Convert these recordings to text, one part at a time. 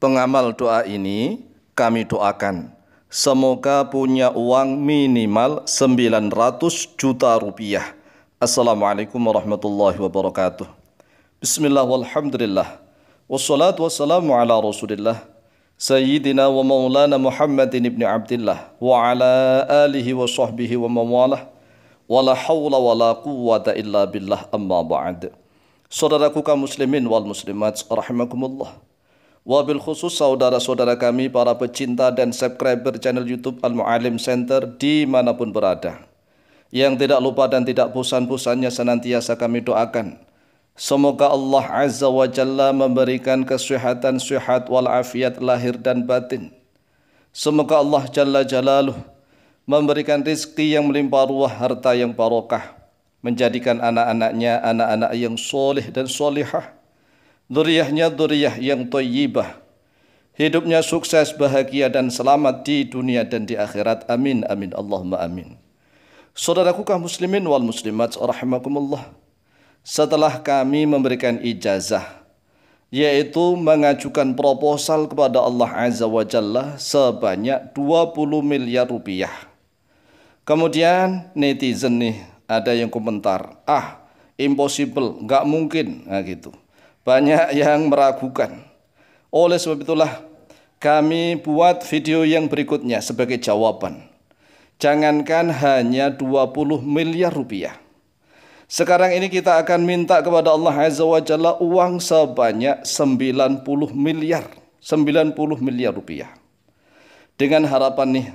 pengamal doa ini kami doakan semoga punya uang minimal 900 juta rupiah. Assalamualaikum warahmatullahi wabarakatuh. Bismillah walhamdulillah. Wassalatu wassalamu ala rasulillah. Sayyidina wa maulana Muhammadin ibn Abdullah wa ala alihi wa sahbihi wa mawalah. Wa la hawla wa la quwwata illa billah amma ba'd. Saudaraku kaum muslimin wal muslimat rahimakumullah. Wabil khusus saudara-saudara kami para pecinta dan subscriber channel YouTube Al-Mu'alim Center dimanapun berada. Yang tidak lupa dan tidak bosan-bosannya senantiasa kami doakan. Semoga Allah Azza wa Jalla memberikan kesehatan, sehat wal afiat lahir dan batin. Semoga Allah Jalla Jalaluh memberikan rizki yang melimpah ruah harta yang barokah. Menjadikan anak-anaknya anak-anak yang soleh dan solehah Duriyahnya duriyah yang toyibah. Hidupnya sukses, bahagia dan selamat di dunia dan di akhirat. Amin, amin. Allahumma amin. Saudaraku kaum muslimin wal muslimat rahimakumullah. Setelah kami memberikan ijazah yaitu mengajukan proposal kepada Allah Azza wa Jalla sebanyak 20 miliar rupiah. Kemudian netizen nih ada yang komentar, ah impossible, nggak mungkin, nah gitu banyak yang meragukan. Oleh sebab itulah kami buat video yang berikutnya sebagai jawaban. Jangankan hanya 20 miliar rupiah. Sekarang ini kita akan minta kepada Allah Azza wa Jalla uang sebanyak 90 miliar. 90 miliar rupiah. Dengan harapan nih,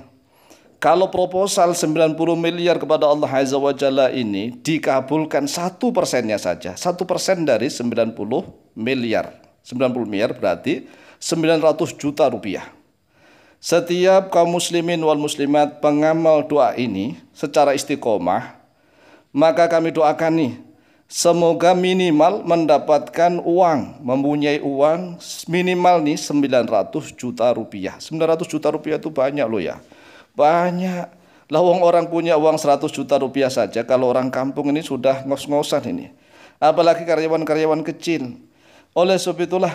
kalau proposal 90 miliar kepada Allah Azza wa Jalla ini dikabulkan satu persennya saja, satu persen dari 90 miliar. 90 miliar berarti 900 juta rupiah. Setiap kaum muslimin wal muslimat pengamal doa ini secara istiqomah, maka kami doakan nih, semoga minimal mendapatkan uang, mempunyai uang minimal nih 900 juta rupiah. 900 juta rupiah itu banyak loh ya. Banyak. lah uang orang punya uang 100 juta rupiah saja kalau orang kampung ini sudah ngos-ngosan ini. Apalagi karyawan-karyawan kecil. Oleh sebab itulah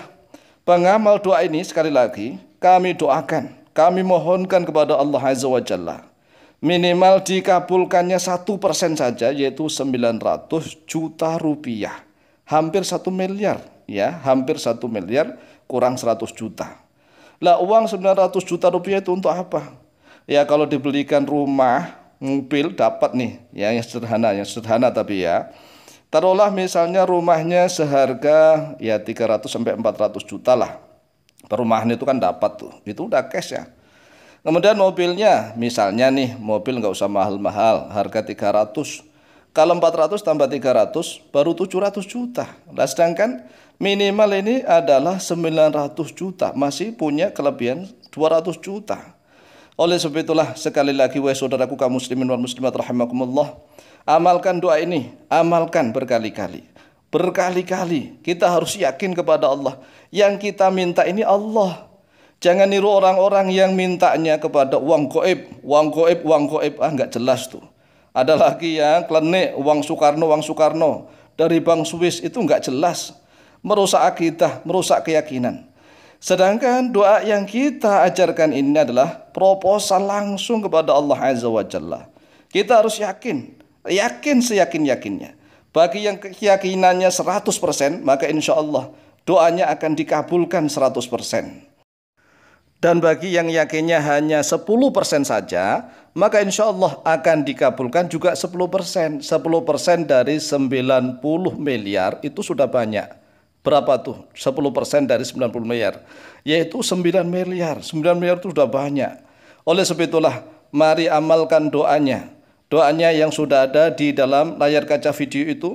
pengamal doa ini sekali lagi kami doakan, kami mohonkan kepada Allah Azza wa Jalla. Minimal dikabulkannya satu persen saja yaitu 900 juta rupiah. Hampir satu miliar ya, hampir satu miliar kurang 100 juta. Lah uang 900 juta rupiah itu untuk apa? ya kalau dibelikan rumah, mobil dapat nih, ya yang sederhana, yang sederhana tapi ya. Taruhlah misalnya rumahnya seharga ya 300 sampai 400 juta lah. Perumahan itu kan dapat tuh. Itu udah cash ya. Kemudian mobilnya misalnya nih mobil nggak usah mahal-mahal, harga 300. Kalau 400 tambah 300 baru 700 juta. Nah, sedangkan minimal ini adalah 900 juta, masih punya kelebihan 200 juta. Oleh sebab itulah sekali lagi wahai saudaraku kaum muslimin wal muslimat rahimakumullah, amalkan doa ini, amalkan berkali-kali. Berkali-kali kita harus yakin kepada Allah. Yang kita minta ini Allah. Jangan niru orang-orang yang mintanya kepada uang goib, uang goib, uang goib. Ah nggak jelas tuh. Ada lagi yang klenik uang Soekarno, uang Soekarno dari Bank Swiss itu nggak jelas. Merusak akidah, merusak keyakinan. Sedangkan doa yang kita ajarkan ini adalah proposal langsung kepada Allah Azza wa Jalla. Kita harus yakin, yakin seyakin-yakinnya. Bagi yang keyakinannya 100%, maka insya Allah doanya akan dikabulkan 100%. Dan bagi yang yakinnya hanya 10% saja, maka insya Allah akan dikabulkan juga 10%. 10% dari 90 miliar itu sudah banyak berapa tuh 10% persen dari 90 miliar yaitu 9 miliar 9 miliar itu sudah banyak oleh sebab itulah mari amalkan doanya doanya yang sudah ada di dalam layar kaca video itu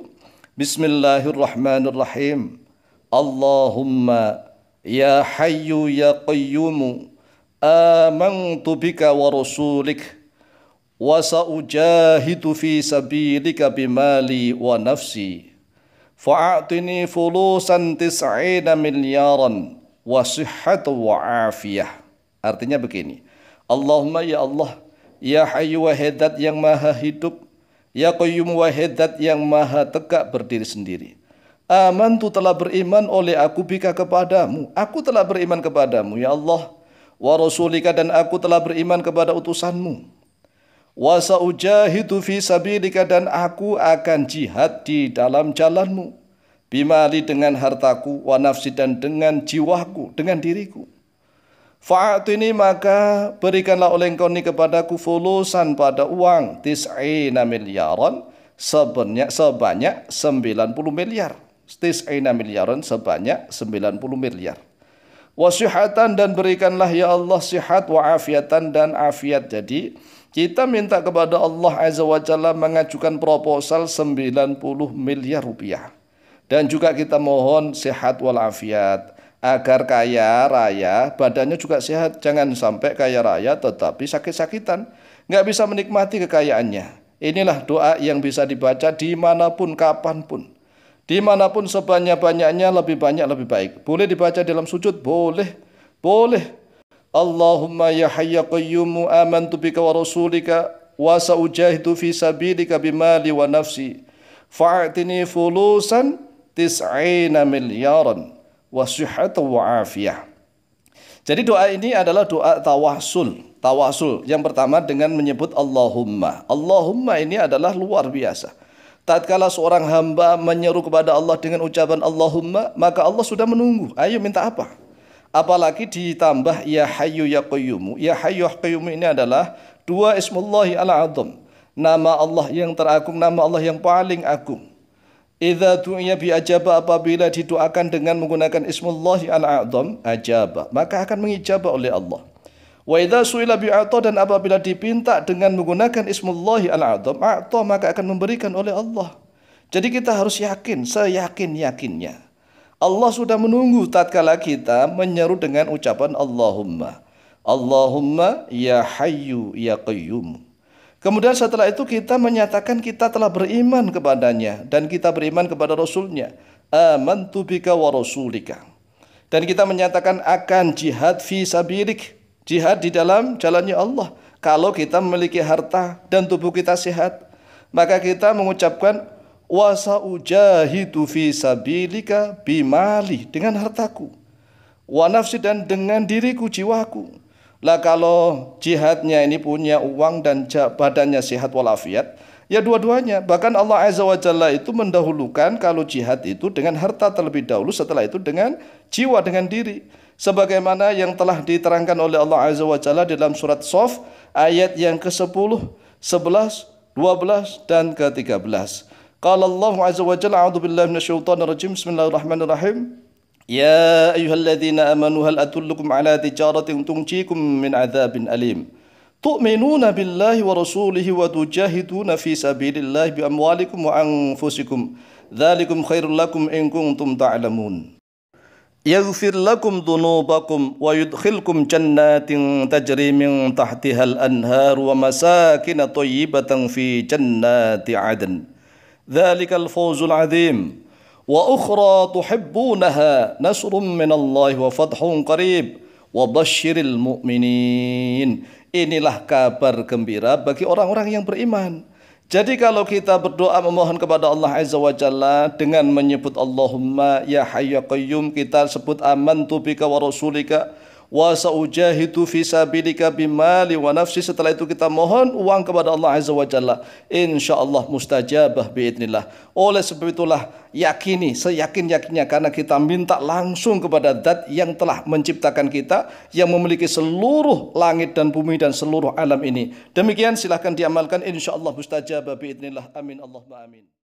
Bismillahirrahmanirrahim Allahumma ya hayu ya qayyumu amantu bika wa rasulik wa sa'ujahidu fi sabilika bimali wa nafsi fa'atini fulusan tis'ina milyaran wa sihhatu wa afiyah. Artinya begini. Allahumma ya Allah, ya hayu wa hedat yang maha hidup, ya qayyum wa hedat yang maha tegak berdiri sendiri. Aman tu telah beriman oleh aku bika kepadamu. Aku telah beriman kepadamu, ya Allah. Wa rasulika dan aku telah beriman kepada utusanmu wa saujahidu fi sabilika dan aku akan jihad di dalam jalanmu bimali dengan hartaku wa nafsi dan dengan jiwaku dengan diriku Fa'at ini maka berikanlah oleh engkau ini kepadaku fulusan pada uang tis'ina miliaran sebanyak sebanyak 90 miliar. Tis'ina miliaran sebanyak 90 miliar. Wasyuhatan dan berikanlah ya Allah sihat wa afiatan dan afiat. Jadi kita minta kepada Allah Azza wa Jalla mengajukan proposal 90 miliar rupiah. Dan juga kita mohon sehat walafiat agar kaya raya badannya juga sehat jangan sampai kaya raya tetapi sakit-sakitan nggak bisa menikmati kekayaannya inilah doa yang bisa dibaca dimanapun kapanpun dimanapun sebanyak-banyaknya lebih banyak lebih baik boleh dibaca dalam sujud boleh boleh Allahumma ya hayya qayyumu amantu bika wa rasulika wa sa'ujahidu fi sabilika bimali wa nafsi fa'atini fulusan tis'ina milyaran wa sihhatan wa afiyah. Jadi doa ini adalah doa tawasul. Tawasul yang pertama dengan menyebut Allahumma. Allahumma ini adalah luar biasa. Tatkala seorang hamba menyeru kepada Allah dengan ucapan Allahumma, maka Allah sudah menunggu. Ayo minta apa? apalagi ditambah ya hayyu ya qayyumu ya hayyu ya qayyumu ini adalah dua ismullahi al azam nama Allah yang teragung nama Allah yang paling agung Idza du'iya bi ajaba apabila didoakan dengan menggunakan ismullahi al-a'zam ajaba maka akan mengijabah oleh Allah. Wa idza su'ila bi a'ta dan apabila dipinta dengan menggunakan ismullahi al-a'zam a'ta maka akan memberikan oleh Allah. Jadi kita harus yakin seyakin-yakinnya. Allah sudah menunggu tatkala kita menyeru dengan ucapan Allahumma. Allahumma ya hayyu ya qayyum. Kemudian setelah itu kita menyatakan kita telah beriman kepadanya dan kita beriman kepada Rasulnya. Aman bika wa rasulika. Dan kita menyatakan akan jihad fi sabirik. Jihad di dalam jalannya Allah. Kalau kita memiliki harta dan tubuh kita sehat, maka kita mengucapkan wasaujahidu fi sabilika bimali dengan hartaku wa nafsi dan dengan diriku jiwaku lah kalau jihadnya ini punya uang dan badannya sehat walafiat ya dua-duanya bahkan Allah azza wa jalla itu mendahulukan kalau jihad itu dengan harta terlebih dahulu setelah itu dengan jiwa dengan diri sebagaimana yang telah diterangkan oleh Allah azza wa jalla dalam surat Sof ayat yang ke-10 11 12 dan ke-13 قال الله عز وجل أعوذ بالله من الشيطان الرجيم بسم الله الرحمن الرحيم يا أيها الذين آمنوا هل أدلكم على تجارة تنجيكم من عذاب أليم تؤمنون بالله ورسوله وتجاهدون في سبيل الله بأموالكم وأنفسكم ذلكم خير لكم إن كنتم تعلمون يغفر لكم ذنوبكم ويدخلكم جنات تجري من تحتها الأنهار ومساكن طيبة في جنات عدن Dzalikal الفوز العظيم Wa تحبونها نصر من الله wa قريب qarib المؤمنين basyiril mu'minin. Inilah kabar gembira bagi orang-orang yang beriman. Jadi kalau kita berdoa memohon kepada Allah Azza wa Jalla dengan menyebut Allahumma ya hayya ya qayyum kita sebut aman tubika wa rasulika wa saujahidu fi sabilika bimali wa nafsi setelah itu kita mohon uang kepada Allah azza wa jalla insyaallah mustajabah biidnillah oleh sebab itulah yakini seyakin-yakinnya karena kita minta langsung kepada zat yang telah menciptakan kita yang memiliki seluruh langit dan bumi dan seluruh alam ini demikian silahkan diamalkan insyaallah mustajabah biidnillah amin Allahumma amin